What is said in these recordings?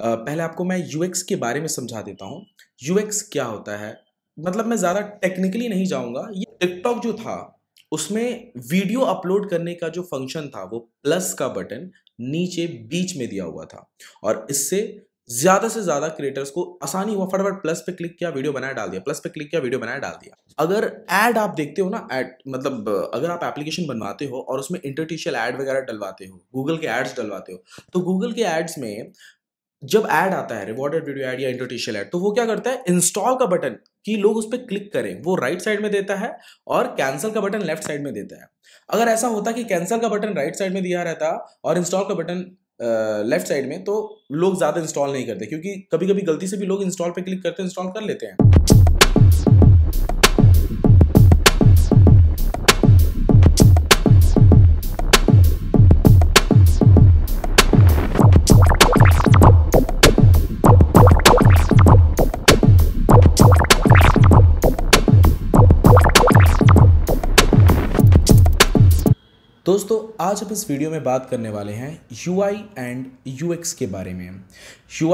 पहले आपको मैं यूएक्स के बारे में समझा देता हूँ यूएक्स क्या होता है मतलब मैं ज़्यादा टेक्निकली नहीं जाऊँगा ये टिकटॉक जो था उसमें वीडियो अपलोड करने का जो फंक्शन था वो प्लस का बटन नीचे बीच में दिया हुआ था और इससे ज्यादा से ज्यादा क्रिएटर्स को आसानी हुआ फटाफट प्लस पे क्लिक किया वीडियो बनाया डाल दिया प्लस पे क्लिक किया वीडियो बनाया डाल दिया अगर ऐड आप देखते हो ना ऐड मतलब अगर आप एप्लीकेशन बनवाते हो और उसमें इंटरटिशियल ऐड वगैरह डलवाते हो गूगल के एड्स डलवाते हो तो गूगल के एड्स में जब ऐड आता है रिवॉर्डेड वीडियो ऐड या इंटरटिशियल ऐड तो वो क्या करता है इंस्टॉल का बटन कि लोग उस पर क्लिक करें वो राइट right साइड में देता है और कैंसिल का बटन लेफ्ट साइड में देता है अगर ऐसा होता कि कैंसिल का बटन राइट right साइड में दिया रहता और इंस्टॉल का बटन लेफ्ट uh, साइड में तो लोग ज़्यादा इंस्टॉल नहीं करते क्योंकि कभी कभी गलती से भी लोग इंस्टॉल पे क्लिक करते इंस्टॉल कर लेते हैं दोस्तों आज हम इस वीडियो में बात करने वाले हैं यू एंड यू के बारे में यू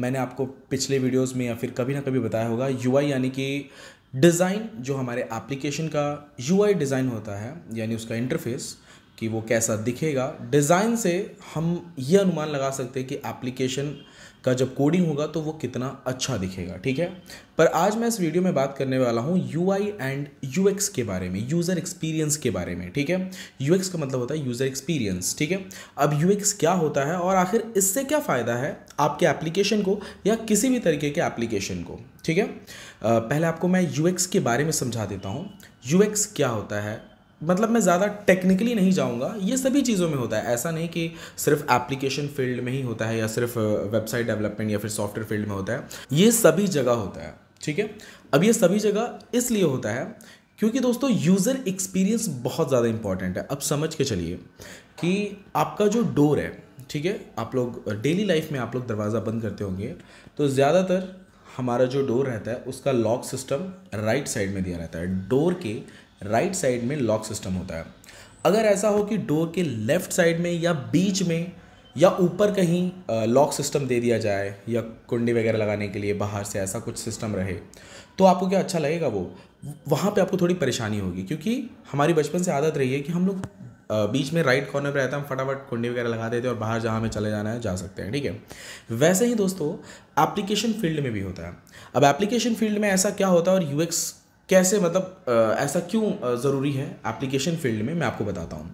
मैंने आपको पिछले वीडियोस में या फिर कभी ना कभी बताया होगा यू यानी कि डिज़ाइन जो हमारे एप्लीकेशन का यू डिज़ाइन होता है यानी उसका इंटरफेस कि वो कैसा दिखेगा डिज़ाइन से हम ये अनुमान लगा सकते हैं कि एप्लीकेशन का जब कोडिंग होगा तो वो कितना अच्छा दिखेगा ठीक है पर आज मैं इस वीडियो में बात करने वाला हूँ यू एंड यू के बारे में यूज़र एक्सपीरियंस के बारे में ठीक है यू का मतलब होता है यूज़र एक्सपीरियंस ठीक है अब यू क्या होता है और आखिर इससे क्या फ़ायदा है आपके एप्लीकेशन को या किसी भी तरीके के एप्लीकेशन को ठीक है पहले आपको मैं यू के बारे में समझा देता हूँ यू क्या होता है मतलब मैं ज़्यादा टेक्निकली नहीं जाऊँगा ये सभी चीज़ों में होता है ऐसा नहीं कि सिर्फ एप्लीकेशन फील्ड में ही होता है या सिर्फ वेबसाइट डेवलपमेंट या फिर सॉफ्टवेयर फील्ड में होता है ये सभी जगह होता है ठीक है अब ये सभी जगह इसलिए होता है क्योंकि दोस्तों यूज़र एक्सपीरियंस बहुत ज़्यादा इंपॉर्टेंट है अब समझ के चलिए कि आपका जो डोर है ठीक है आप लोग डेली लाइफ में आप लोग दरवाज़ा बंद करते होंगे तो ज़्यादातर हमारा जो डोर रहता है उसका लॉक सिस्टम राइट साइड में दिया रहता है डोर के राइट साइड में लॉक सिस्टम होता है अगर ऐसा हो कि डोर के लेफ़्ट साइड में या बीच में या ऊपर कहीं लॉक सिस्टम दे दिया जाए या कुंडी वगैरह लगाने के लिए बाहर से ऐसा कुछ सिस्टम रहे तो आपको क्या अच्छा लगेगा वो वहाँ पे आपको थोड़ी परेशानी होगी क्योंकि हमारी बचपन से आदत रही है कि हम लोग बीच में राइट कॉर्नर पर रहते हैं हम फटाफट कुंडी वगैरह लगा देते हैं और बाहर जहाँ हमें चले जाना है जा सकते हैं ठीक है वैसे ही दोस्तों एप्लीकेशन फील्ड में भी होता है अब एप्लीकेशन फील्ड में ऐसा क्या होता है और यूएक्स कैसे मतलब ऐसा क्यों ज़रूरी है एप्लीकेशन फील्ड में मैं आपको बताता हूँ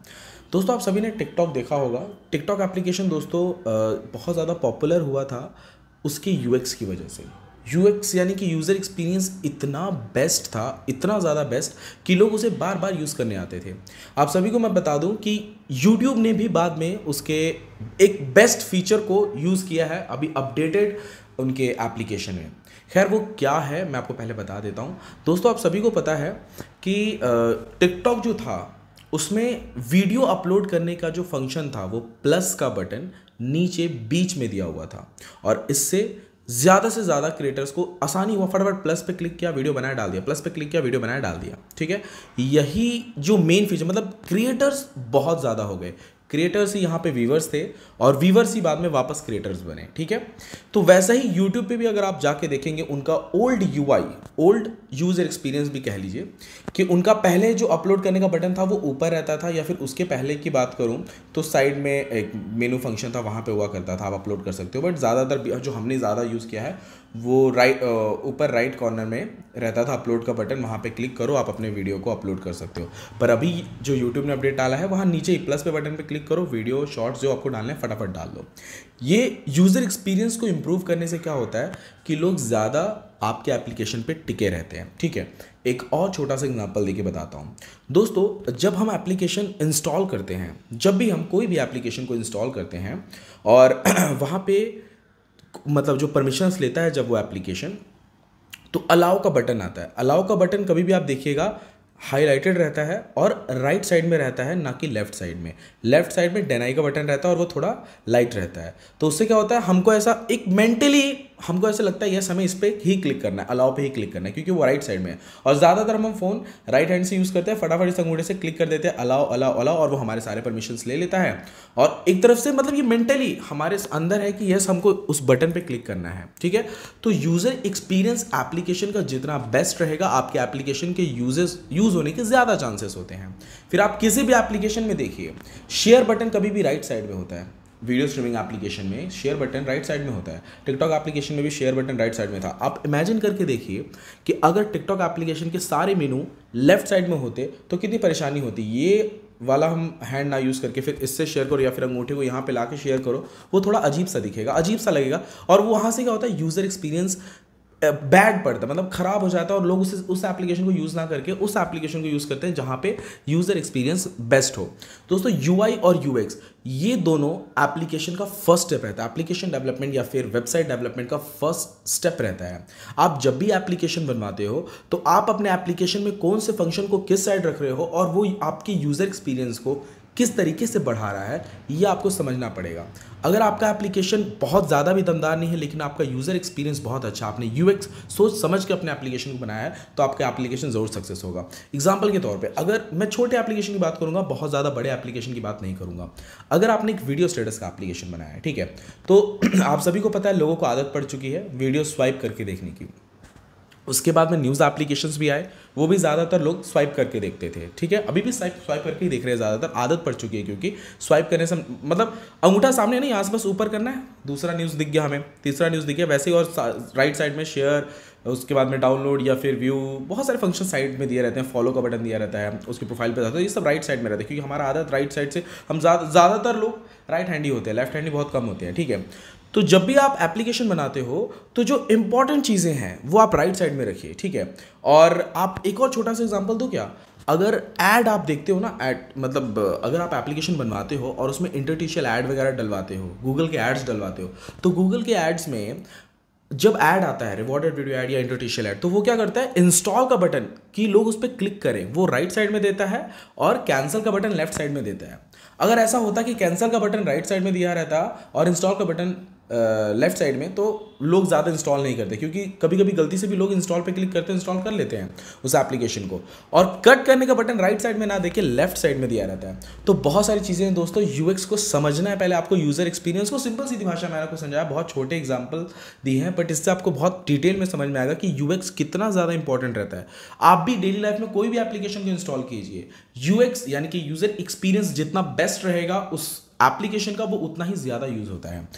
दोस्तों आप सभी ने टिकटॉक देखा होगा टिकटॉक एप्लीकेशन दोस्तों बहुत ज़्यादा पॉपुलर हुआ था उसके यू की वजह से यू यानी कि यूज़र एक्सपीरियंस इतना बेस्ट था इतना ज़्यादा बेस्ट कि लोग उसे बार बार यूज़ करने आते थे आप सभी को मैं बता दूं कि YouTube ने भी बाद में उसके एक बेस्ट फीचर को यूज़ किया है अभी अपडेटेड उनके एप्लीकेशन में खैर वो क्या है मैं आपको पहले बता देता हूँ दोस्तों आप सभी को पता है कि टिकटॉक जो था उसमें वीडियो अपलोड करने का जो फंक्शन था वो प्लस का बटन नीचे बीच में दिया हुआ था और इससे ज़्यादा से ज़्यादा क्रिएटर्स को आसानी हुआ फटाफट प्लस पे क्लिक किया वीडियो बनाया डाल दिया प्लस पे क्लिक किया वीडियो बनाया डाल दिया ठीक है यही जो मेन फीचर मतलब क्रिएटर्स बहुत ज़्यादा हो गए क्रिएटर्स ही यहाँ पे व्यूवर्स थे और व्यूवर्स ही बाद में वापस क्रिएटर्स बने ठीक है तो वैसा ही यूट्यूब पे भी अगर आप जाके देखेंगे उनका old U old user experience भी कह लीजिए कि उनका पहले जो अपलोड करने का बटन था वो ऊपर रहता था या फिर उसके पहले की बात करूँ तो साइड में एक मेनू फंक्शन था वहाँ पर हुआ करता था आप अपलोड कर सकते हो बट ज़्यादातर जो हमने ज़्यादा यूज़ किया है वो राइट ऊपर राइट कॉर्नर में रहता था अपलोड का बटन वहाँ पे क्लिक करो आप अपने वीडियो को अपलोड कर सकते हो पर अभी जो यूट्यूब ने अपडेट डाला है वहाँ नीचे प्लस पे बटन पे क्लिक करो वीडियो शॉर्ट्स जो आपको डालने हैं फटाफट डाल दो ये यूज़र एक्सपीरियंस को इम्प्रूव करने से क्या होता है कि लोग ज़्यादा आपके एप्लीकेशन पर टिके रहते हैं ठीक है एक और छोटा सा एग्जाम्पल देके बताता हूँ दोस्तों जब हम एप्लीकेशन इंस्टॉल करते हैं जब भी हम कोई भी एप्लीकेशन को इंस्टॉल करते हैं और वहाँ पर मतलब जो परमिशंस लेता है जब वो एप्लीकेशन तो अलाउ का बटन आता है अलाउ का बटन कभी भी आप देखिएगा हाईलाइटेड रहता है और राइट right साइड में रहता है ना कि लेफ्ट साइड में लेफ्ट साइड में डेनाई का बटन रहता है और वो थोड़ा लाइट रहता है तो उससे क्या होता है हमको ऐसा एक मेंटली हमको ऐसा लगता है यस हमें इस पर ही क्लिक करना है अलाव पे ही क्लिक करना है क्योंकि वो राइट साइड में है और ज़्यादातर हम फ़ोन राइट हैंड से यूज़ करते हैं फटाफट इस अंगूठे से क्लिक कर देते हैं अलाव अलाव अलाव और वो हमारे सारे परमिशन ले लेता है और एक तरफ से मतलब ये मेंटली हमारे अंदर है कि यस हमको उस बटन पर क्लिक करना है ठीक है तो यूज़र एक्सपीरियंस एप्लीकेशन का जितना बेस्ट रहेगा आपके एप्लीकेशन के यूजेस यूज़ होने के ज़्यादा चांसेस होते हैं फिर आप किसी भी एप्लीकेशन में देखिए शेयर बटन कभी भी राइट साइड में होता है वीडियो स्ट्रीमिंग एप्लीकेशन में शेयर बटन राइट साइड में होता है टिकटॉक एप्लीकेशन में भी शेयर बटन राइट साइड में था आप इमेजिन करके देखिए कि अगर टिकटॉक एप्लीकेशन के सारे मेनू लेफ्ट साइड में होते तो कितनी परेशानी होती ये वाला हम हैंड ना यूज़ करके फिर इससे शेयर करो या फिर अंगूठे को यहाँ पे ला के शेयर करो वो थोड़ा अजीब सा दिखेगा अजीब सा लगेगा और वो वहाँ से क्या होता है यूज़र एक्सपीरियंस बैड पड़ता है मतलब ख़राब हो जाता है और लोग उसे उस एप्लीकेशन को यूज़ ना करके उस एप्लीकेशन को यूज़ करते हैं जहाँ पे यूज़र एक्सपीरियंस बेस्ट हो दोस्तों यूआई और यूएक्स ये दोनों एप्लीकेशन का फर्स्ट स्टेप रहता है एप्लीकेशन डेवलपमेंट या फिर वेबसाइट डेवलपमेंट का फर्स्ट स्टेप रहता है आप जब भी एप्लीकेशन बनवाते हो तो आप अपने एप्लीकेशन में कौन से फंक्शन को किस साइड रख रहे हो और वो आपके यूज़र एक्सपीरियंस को किस तरीके से बढ़ा रहा है ये आपको समझना पड़ेगा अगर आपका एप्लीकेशन बहुत ज़्यादा भी दमदार नहीं है लेकिन आपका यूज़र एक्सपीरियंस बहुत अच्छा आपने यू सोच समझ के अपने एप्लीकेशन को बनाया है तो आपका एप्लीकेशन ज़रूर सक्सेस होगा एग्जाम्पल के तौर पर अगर मैं छोटे एप्लीकेशन की बात करूँगा बहुत ज़्यादा बड़े एप्लीकेशन की बात नहीं करूँगा अगर आपने एक वीडियो स्टेटस का एप्लीकेशन बनाया है ठीक है तो आप सभी को पता है लोगों को आदत पड़ चुकी है वीडियो स्वाइप करके देखने की उसके बाद में न्यूज़ एप्लीकेशन भी आए वो भी ज़्यादातर लोग स्वाइप करके देखते थे ठीक है अभी भी स्वाइप स्वाइप करके ही देख रहे हैं ज़्यादातर आदत पड़ चुकी है क्योंकि स्वाइप करने से मतलब अंगूठा सामने नहीं आस पास ऊपर करना है दूसरा न्यूज़ दिख गया हमें तीसरा न्यूज़ दिख गया वैसे ही और राइट साइड में शेयर उसके बाद में डाउनलोड या फिर व्यू बहुत सारे फंक्शन साइड में दिए रहते हैं फॉलो का बटन दिया रहता है उसके प्रोफाइल पर जाता है ये सब राइट साइड में रहता है क्योंकि हमारा आदत राइट साइड से हम ज़्यादातर लोग राइट हैंड ही होते हैं लेफ्ट हैंड ही बहुत कम होते हैं ठीक है तो जब भी आप एप्लीकेशन बनाते हो तो जो इंपॉर्टेंट चीज़ें हैं वो आप राइट right साइड में रखिए ठीक है और आप एक और छोटा सा एग्जाम्पल दो क्या अगर ऐड आप देखते हो ना ऐड मतलब अगर आप एप्लीकेशन बनवाते हो और उसमें इंटरटिशियल ऐड वगैरह डलवाते हो गूगल के ऐड्स डलवाते हो तो गूगल के ऐड्स में जब ऐड आता है रिवॉर्डेड वीडियो ऐड या इंटरटिशियल ऐड तो वो क्या करता है इंस्टॉल का बटन कि लोग उस पर क्लिक करें वो राइट right साइड में देता है और कैंसिल का बटन लेफ्ट साइड में देता है अगर ऐसा होता कि कैंसिल का बटन राइट right साइड में दिया रहता और इंस्टॉल का बटन लेफ़्ट साइड में तो लोग ज़्यादा इंस्टॉल नहीं करते क्योंकि कभी कभी गलती से भी लोग इंस्टॉल पे क्लिक करते हैं इंस्टॉल कर लेते हैं उस एप्लीकेशन को और कट करने का बटन राइट साइड में ना देखे लेफ्ट साइड में दिया रहता है तो बहुत सारी चीज़ें हैं दोस्तों यूएक्स को समझना है पहले आपको यूज़र एक्सपीरियंस को सिंपल सीधी भाषा में आपको समझाया बहुत छोटे एग्जाम्पल दिए हैं बट इससे आपको बहुत डिटेल में समझ में आएगा कि यू कितना ज़्यादा इंपॉर्टेंट रहता है आप भी डेली लाइफ में कोई भी एप्लीकेशन को इंस्टॉल कीजिए यू यानी कि यूज़र एक्सपीरियंस जितना बेस्ट रहेगा उस एप्लीकेशन का वो उतना ही ज़्यादा यूज़ होता है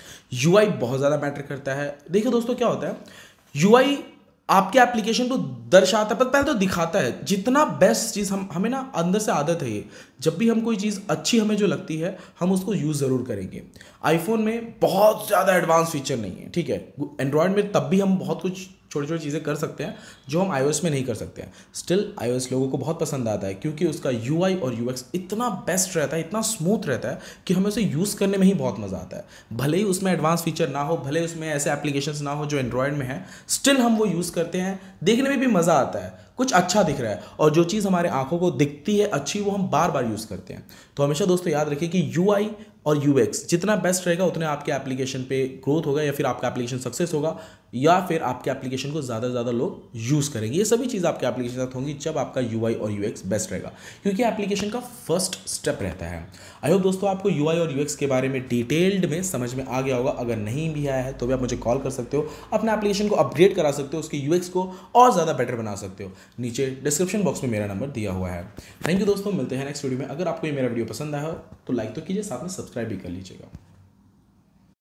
यू बहुत ज़्यादा मैटर करता है देखिए दोस्तों क्या होता है यू आपके एप्लीकेशन को दर्शाता है पर पहले तो दिखाता है जितना बेस्ट चीज़ हम हमें ना अंदर से आदत है ये जब भी हम कोई चीज़ अच्छी हमें जो लगती है हम उसको यूज़ ज़रूर करेंगे आईफोन में बहुत ज़्यादा एडवांस फीचर नहीं है ठीक है एंड्रॉयड में तब भी हम बहुत कुछ छोटी छोटी चीज़ें कर सकते हैं जो हम आई में नहीं कर सकते हैं स्टिल आई लोगों को बहुत पसंद आता है क्योंकि उसका यू और यू इतना बेस्ट रहता है इतना स्मूथ रहता है कि हमें उसे यूज़ करने में ही बहुत मज़ा आता है भले ही उसमें एडवांस फीचर ना हो भले उसमें ऐसे एप्लीकेशन ना हो जो एंड्रॉयड में है स्टिल हम वो यूज़ करते हैं देखने में भी मज़ा आता है कुछ अच्छा दिख रहा है और जो चीज़ हमारे आंखों को दिखती है अच्छी वो हम बार बार यूज़ करते हैं तो हमेशा दोस्तों याद रखिए कि यू और यू जितना बेस्ट रहेगा उतने आपके एप्लीकेशन पे ग्रोथ होगा या फिर आपका एप्लीकेशन सक्सेस होगा या फिर आपके एप्लीकेशन को ज़्यादा से ज़्यादा लोग यूज़ करेंगे ये सभी चीज़ आपके एप्लीकेशन साथ होंगी जब आपका यू और यू बेस्ट रहेगा क्योंकि एप्लीकेशन का फर्स्ट स्टेप रहता है आई होप दोस्तों आपको यू और यू के बारे में डिटेल्ड में समझ में आ गया होगा अगर नहीं भी आया है तो भी आप मुझे कॉल कर सकते हो अपने एप्लीकेशन को अपग्रेड करा सकते हो उसके यू को और ज़्यादा बेटर बना सकते हो नीचे डिस्क्रिप्शन बॉक्स में मेरा नंबर दिया हुआ है थैंक यू दोस्तों मिलते हैं नेक्स्ट वीडियो में अगर आपको ये मेरा वीडियो पसंद आया हो तो लाइक तो कीजिए साथ में सब्सक्राइब भी कर लीजिएगा